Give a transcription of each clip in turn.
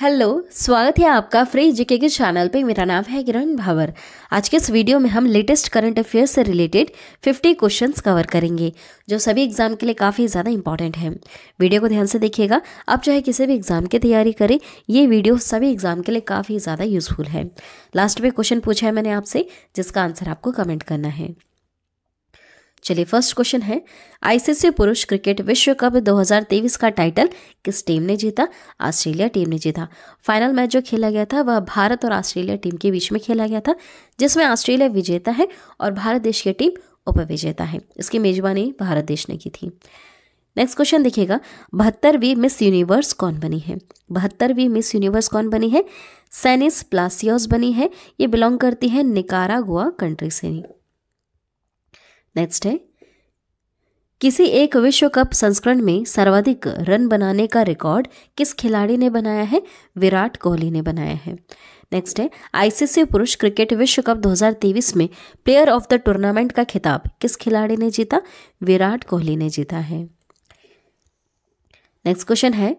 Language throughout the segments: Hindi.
हेलो स्वागत है आपका फ्री जीके के चैनल पे मेरा नाम है किरण भावर आज के इस वीडियो में हम लेटेस्ट करंट अफेयर्स से रिलेटेड 50 क्वेश्चंस कवर करेंगे जो सभी एग्ज़ाम के लिए काफ़ी ज़्यादा इंपॉर्टेंट है वीडियो को ध्यान से देखिएगा आप चाहे किसी भी एग्ज़ाम की तैयारी करें ये वीडियो सभी एग्ज़ाम के लिए काफ़ी ज़्यादा यूज़फुल है लास्ट में क्वेश्चन पूछा है मैंने आपसे जिसका आंसर आपको कमेंट करना है चलिए फर्स्ट क्वेश्चन है आईसीसी पुरुष क्रिकेट विश्व कप 2023 का टाइटल किस टीम ने जीता ऑस्ट्रेलिया टीम ने जीता फाइनल मैच जो खेला गया था वह भारत और ऑस्ट्रेलिया टीम के बीच में खेला गया था जिसमें ऑस्ट्रेलिया विजेता है और भारत देश की टीम उपविजेता है इसकी मेजबानी भारत देश ने की थी नेक्स्ट क्वेश्चन देखिएगा बहत्तरवीं मिस यूनिवर्स कौन बनी है बहत्तरवीं मिस यूनिवर्स कौन बनी है सैनिस प्लासियोस बनी है ये बिलोंग करती है गोवा कंट्री से नेक्स्ट है किसी एक विश्व कप संस्करण में सर्वाधिक रन बनाने का रिकॉर्ड किस खिलाड़ी ने बनाया है विराट कोहली ने बनाया है नेक्स्ट है आईसीसी पुरुष क्रिकेट विश्व कप 2023 में प्लेयर ऑफ द टूर्नामेंट का खिताब किस खिलाड़ी ने जीता विराट कोहली ने जीता है नेक्स्ट क्वेश्चन है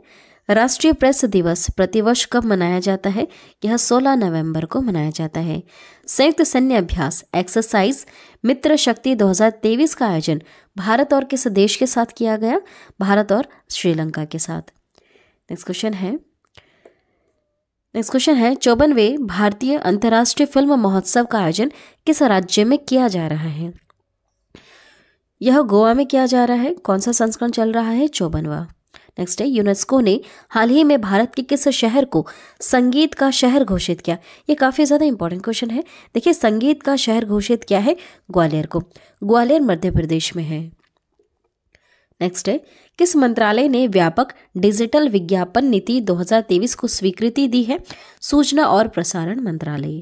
राष्ट्रीय प्रेस दिवस प्रतिवर्ष कब मनाया जाता है यह 16 नवंबर को मनाया जाता है संयुक्त सैन्य अभ्यास एक्सरसाइज मित्र शक्ति 2023 का आयोजन भारत और किस देश के साथ किया गया भारत और श्रीलंका के साथ नेक्स्ट क्वेश्चन है नेक्स्ट क्वेश्चन है चौबनवे भारतीय अंतर्राष्ट्रीय फिल्म महोत्सव का आयोजन किस राज्य में किया जा रहा है यह गोवा में किया जा रहा है कौन सा संस्करण चल रहा है चौबनवा नेक्स्ट है यूनेस्को ने हाल ही में भारत के किस शहर को संगीत का शहर घोषित किया ये काफ़ी ज़्यादा इंपॉर्टेंट क्वेश्चन है देखिए संगीत का शहर घोषित किया है ग्वालियर को ग्वालियर मध्य प्रदेश में है नेक्स्ट है किस मंत्रालय ने व्यापक डिजिटल विज्ञापन नीति 2023 को स्वीकृति दी है सूचना और प्रसारण मंत्रालय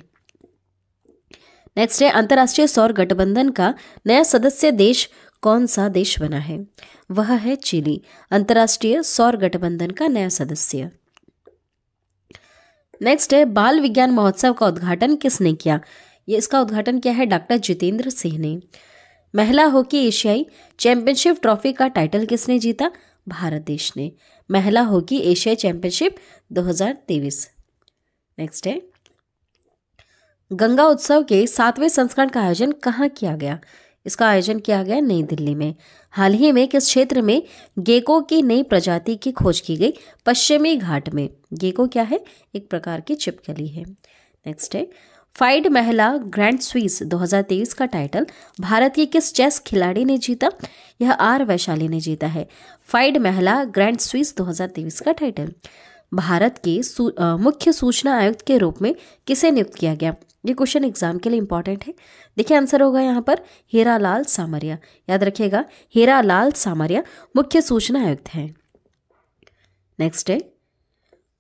नेक्स्ट है अंतर्राष्ट्रीय सौर गठबंधन का नया सदस्य देश कौन सा देश बना है वह है चिली अंतर्राष्ट्रीय सौर गठबंधन का नया सदस्य नेक्स्ट है बाल विज्ञान महोत्सव का उद्घाटन किसने किया ये इसका उद्घाटन किया है डॉक्टर जितेंद्र सिंह ने महिला हॉकी एशियाई चैंपियनशिप ट्रॉफी का टाइटल किसने जीता भारत देश ने महिला हॉकी एशियाई चैंपियनशिप 2023 नेक्स्ट है गंगा उत्सव के सातवें संस्करण का आयोजन कहाँ किया गया इसका आयोजन किया गया नई दिल्ली में हाल ही में किस क्षेत्र में गेको की नई प्रजाति की खोज की गई पश्चिमी घाट में गेको क्या है एक प्रकार की चिपकली है नेक्स्ट है फाइड महिला ग्रैंड स्वीस 2023 का टाइटल भारत की किस चेस खिलाड़ी ने जीता यह आर वैशाली ने जीता है फाइड महिला ग्रैंड स्वीस 2023 का टाइटल भारत के सू, आ, मुख्य सूचना आयुक्त के रूप में किसे नियुक्त किया गया ये क्वेश्चन एग्जाम के लिए इंपॉर्टेंट है देखिए आंसर होगा यहाँ पर हेरा लाल सामरिया याद रखिएगा हेरा लाल सामरिया मुख्य सूचना आयुक्त हैं नेक्स्ट है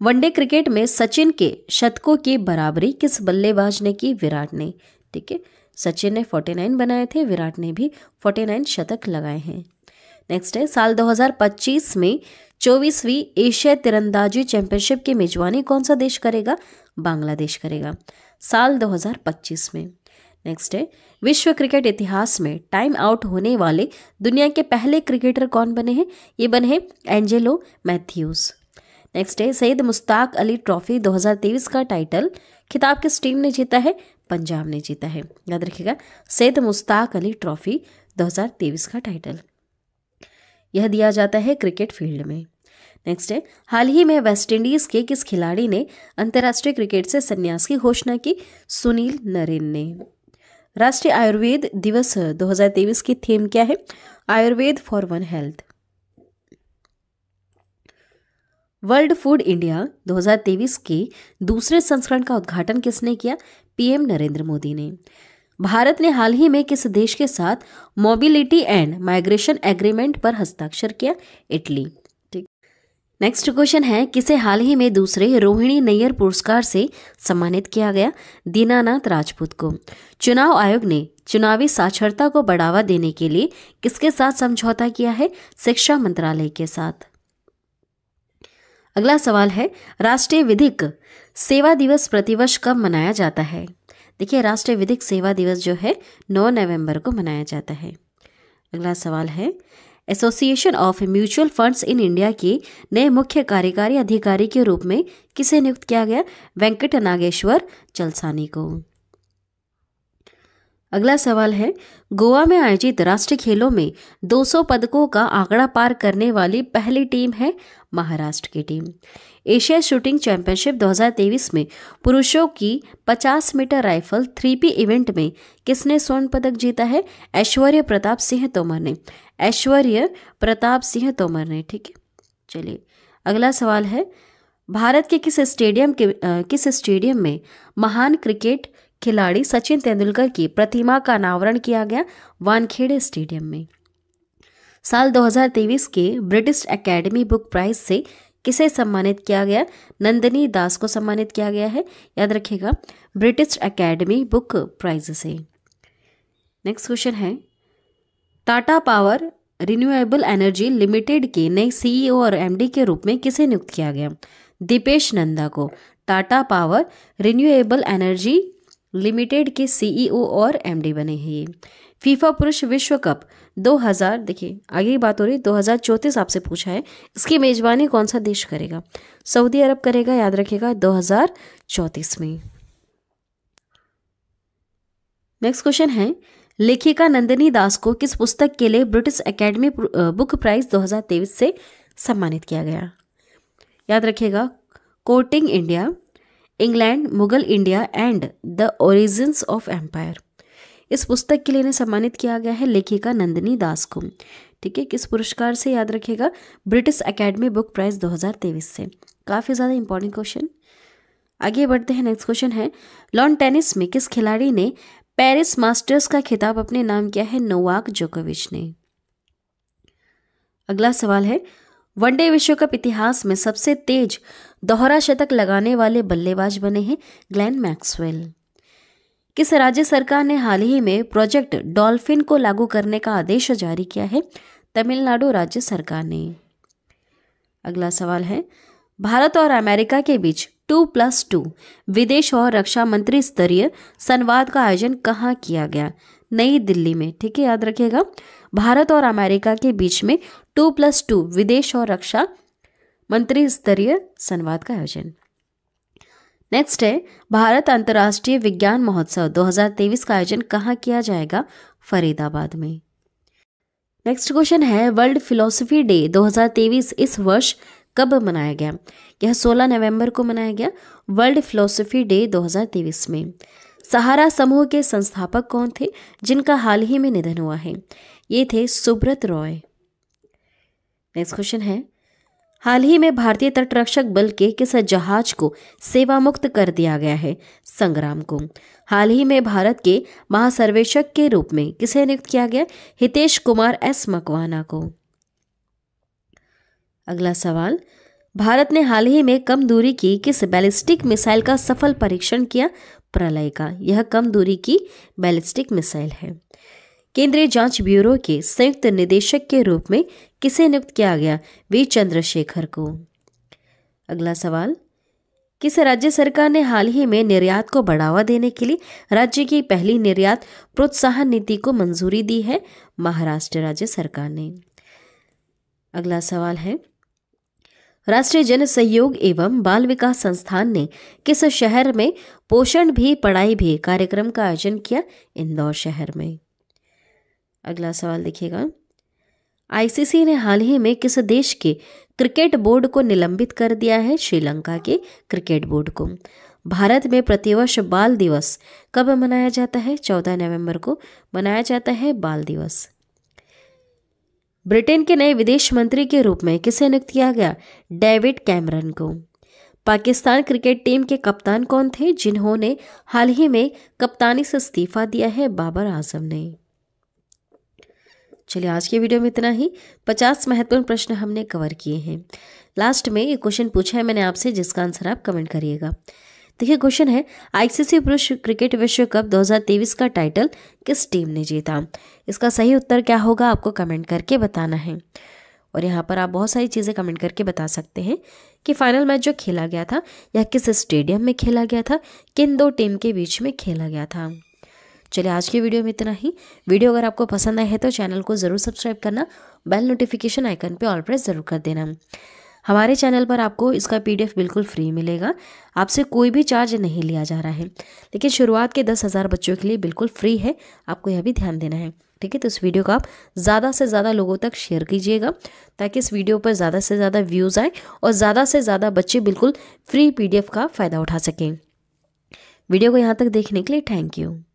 वनडे क्रिकेट में सचिन के शतकों की बराबरी किस बल्लेबाज ने की विराट ने ठीक है सचिन ने 49 बनाए थे विराट ने भी 49 शतक लगाए हैं नेक्स्ट है साल 2025 में चौबीसवीं एशिया तिरंदाजी चैंपियनशिप की मेजबानी कौन सा देश करेगा बांग्लादेश करेगा साल 2025 में नेक्स्ट है विश्व क्रिकेट इतिहास में टाइम आउट होने वाले दुनिया के पहले क्रिकेटर कौन बने हैं ये बने हैं एंजेलो मैथ्यूज़ नेक्स्ट है सैयद मुश्ताक अली ट्रॉफी 2023 का टाइटल खिताब किस टीम ने जीता है पंजाब ने जीता है याद रखिएगा सैद मुश्ताक अली ट्रॉफी 2023 का टाइटल यह दिया जाता है क्रिकेट फील्ड में नेक्स्ट है हाल ही में वेस्टइंडीज़ के किस खिलाड़ी ने अंतर्राष्ट्रीय क्रिकेट से संन्यास की घोषणा की सुनील नरेन ने राष्ट्रीय आयुर्वेद दिवस 2023 की थीम क्या है Ayurveda for one health world food India 2023 के दूसरे संस्करण का उद्घाटन किसने किया पीएम नरेंद्र मोदी ने भारत ने हाल ही में किस देश के साथ मोबिलिटी एंड माइग्रेशन एग्रीमेंट पर हस्ताक्षर किया इटली नेक्स्ट क्वेश्चन है किसे हाल ही में दूसरे रोहिणी नैयर पुरस्कार से सम्मानित किया गया दीनानाथ राजपूत को चुनाव आयोग ने चुनावी साक्षरता को बढ़ावा देने के लिए किसके साथ समझौता किया है शिक्षा मंत्रालय के साथ अगला सवाल है राष्ट्रीय विधिक सेवा दिवस प्रतिवर्ष कब मनाया जाता है देखिए राष्ट्रीय विधिक सेवा दिवस जो है 9 नवंबर को मनाया जाता है अगला सवाल है association of mutual funds in India के नए मुख्य कार्यकारी अधिकारी के रूप में किसे नियुक्त किया गया वेंकट नागेश्वर चलसानी को अगला सवाल है गोवा में आयोजित राष्ट्रीय खेलों में 200 पदकों का आंकड़ा पार करने वाली पहली टीम है महाराष्ट्र की टीम एशिया शूटिंग चैंपियनशिप 2023 में पुरुषों की 50 metre rifle three P event में किसने स्वर्ण पदक जीता है ऐश्वर्य प्रताप सिंह तोमर ने ऐश्वर्य प्रताप सिंह तोमर ने ठीक है चलिए अगला सवाल है भारत के किस स्टेडियम के आ, किस स्टेडियम में महान क्रिकेट खिलाड़ी सचिन तेंदुलकर की प्रतिमा का अनावरण किया गया वानखेड़े स्टेडियम में साल 2023 के ब्रिटिश एकेडमी बुक प्राइज से किसे सम्मानित किया गया नंदनी दास को सम्मानित किया गया है याद रखिएगा ब्रिटिश एकेडमी बुक प्राइज से नेक्स्ट क्वेश्चन है Tata power renewable energy limited के नए सीईओ e और एमडी के रूप में किसे नियुक्त किया गया दीपेश नंदा को Tata power renewable energy limited के सीईओ e और एमडी बने हैं ये फीफा पुरुष विश्व कप 2000 देखिए आगे की बात हो रही है दो आपसे पूछा है इसकी मेजबानी कौन सा देश करेगा सऊदी अरब करेगा याद रखेगा दो में नेक्स्ट क्वेश्चन है लेखिका नंदिनी दास को किस पुस्तक के लिए ब्रिटिश एकेडमी बुक प्राइज 2023 से सम्मानित किया गया याद रखिएगा courting India England Mughal India and the origins of empire इस पुस्तक के लिए इन्हें सम्मानित किया गया है लेखिका नंदिनी दास को ठीक है किस पुरस्कार से याद रखेगा ब्रिटिश एकेडमी बुक प्राइज 2023 से काफ़ी ज़्यादा इंपॉर्टेंट क्वेश्चन आगे बढ़ते हैं नेक्स्ट क्वेश्चन है लॉन टेनिस में किस खिलाड़ी ने पेरिस मास्टर्स का खिताब अपने नाम किया है नोवाक जोकोविच ने अगला सवाल है वनडे विश्व कप इतिहास में सबसे तेज दोहरा शतक लगाने वाले बल्लेबाज बने हैं ग्लेन मैक्सवेल किस राज्य सरकार ने हाल ही में प्रोजेक्ट डॉल्फिन को लागू करने का आदेश जारी किया है तमिलनाडु राज्य सरकार ने अगला सवाल है भारत और अमेरिका के बीच टू प्लस टू विदेश और रक्षा मंत्री स्तरीय संवाद का आयोजन कहाँ किया गया नई दिल्ली में ठीक है याद रखिएगा भारत और अमेरिका के बीच में टू प्लस टू विदेश और रक्षा मंत्री स्तरीय संवाद का आयोजन नेक्स्ट है भारत अंतर्राष्ट्रीय विज्ञान महोत्सव 2023 का आयोजन कहाँ किया जाएगा फरीदाबाद में नेक्स्ट क्वेश्चन है वर्ल्ड फिलोसफी डे 2023 इस वर्ष कब मनाया गया यह 16 नवंबर को मनाया गया वर्ल्ड फिलोसफी डे 2023 में सहारा समूह के संस्थापक कौन थे जिनका हाल ही में निधन हुआ है ये थे सुब्रत रॉय नेक्स्ट क्वेश्चन है हाल ही में भारतीय तटरक्षक बल के किस जहाज को सेवा मुक्त कर दिया गया है संग्राम को हाल ही में भारत के महासर्वेक्षक के रूप में किसे नियुक्त किया गया हितेश कुमार एस मकवाना को अगला सवाल भारत ने हाल ही में कम दूरी की किस बैलिस्टिक मिसाइल का सफल परीक्षण किया प्रलय का यह कम दूरी की बैलिस्टिक मिसाइल है केंद्रीय जांच ब्यूरो के संयुक्त निदेशक के रूप में किसे नियुक्त किया गया वी चंद्रशेखर को अगला सवाल किस राज्य सरकार ने हाल ही में निर्यात को बढ़ावा देने के लिए राज्य की पहली निर्यात प्रोत्साहन नीति को मंजूरी दी है महाराष्ट्र राज्य सरकार ने अगला सवाल है राष्ट्रीय जन सहयोग एवं बाल विकास संस्थान ने किस शहर में पोषण भी पढ़ाई भी कार्यक्रम का आयोजन किया इंदौर शहर में अगला सवाल देखिएगा आईसीसी ने हाल ही में किस देश के क्रिकेट बोर्ड को निलंबित कर दिया है श्रीलंका के क्रिकेट बोर्ड को भारत में प्रतिवर्ष बाल दिवस कब मनाया जाता है चौदह नवंबर को मनाया जाता है बाल दिवस ब्रिटेन के नए विदेश मंत्री के रूप में किसे नियुक्त किया गया डेविड कैमरन को पाकिस्तान क्रिकेट टीम के कप्तान कौन थे जिन्होंने हाल ही में कप्तानी से इस्तीफा दिया है बाबर आजम ने चलिए आज के वीडियो में इतना ही पचास महत्वपूर्ण प्रश्न हमने कवर किए हैं लास्ट में एक क्वेश्चन पूछा है मैंने आपसे जिसका आंसर आप कमेंट करिएगा देखिए क्वेश्चन है आईसीसी पुरुष क्रिकेट विश्व कप 2023 का टाइटल किस टीम ने जीता इसका सही उत्तर क्या होगा आपको कमेंट करके बताना है और यहाँ पर आप बहुत सारी चीज़ें कमेंट करके बता सकते हैं कि फाइनल मैच जो खेला गया था या किस स्टेडियम में खेला गया था किन दो टीम के बीच में खेला गया था चलिए आज की वीडियो में इतना ही वीडियो अगर आपको पसंद आए है तो चैनल को ज़रूर सब्सक्राइब करना बेल नोटिफिकेशन आइकन पे ऑल प्रेस ज़रूर कर देना हमारे चैनल पर आपको इसका पीडीएफ बिल्कुल फ्री मिलेगा आपसे कोई भी चार्ज नहीं लिया जा रहा है लेकिन शुरुआत के दस हज़ार बच्चों के लिए बिल्कुल फ्री है आपको यह भी ध्यान देना है ठीक है तो इस वीडियो को आप ज़्यादा से ज़्यादा लोगों तक शेयर कीजिएगा ताकि इस वीडियो पर ज़्यादा से ज़्यादा व्यूज़ आए और ज़्यादा से ज़्यादा बच्चे बिल्कुल फ्री पी का फ़ायदा उठा सकें वीडियो को यहाँ तक देखने के लिए थैंक यू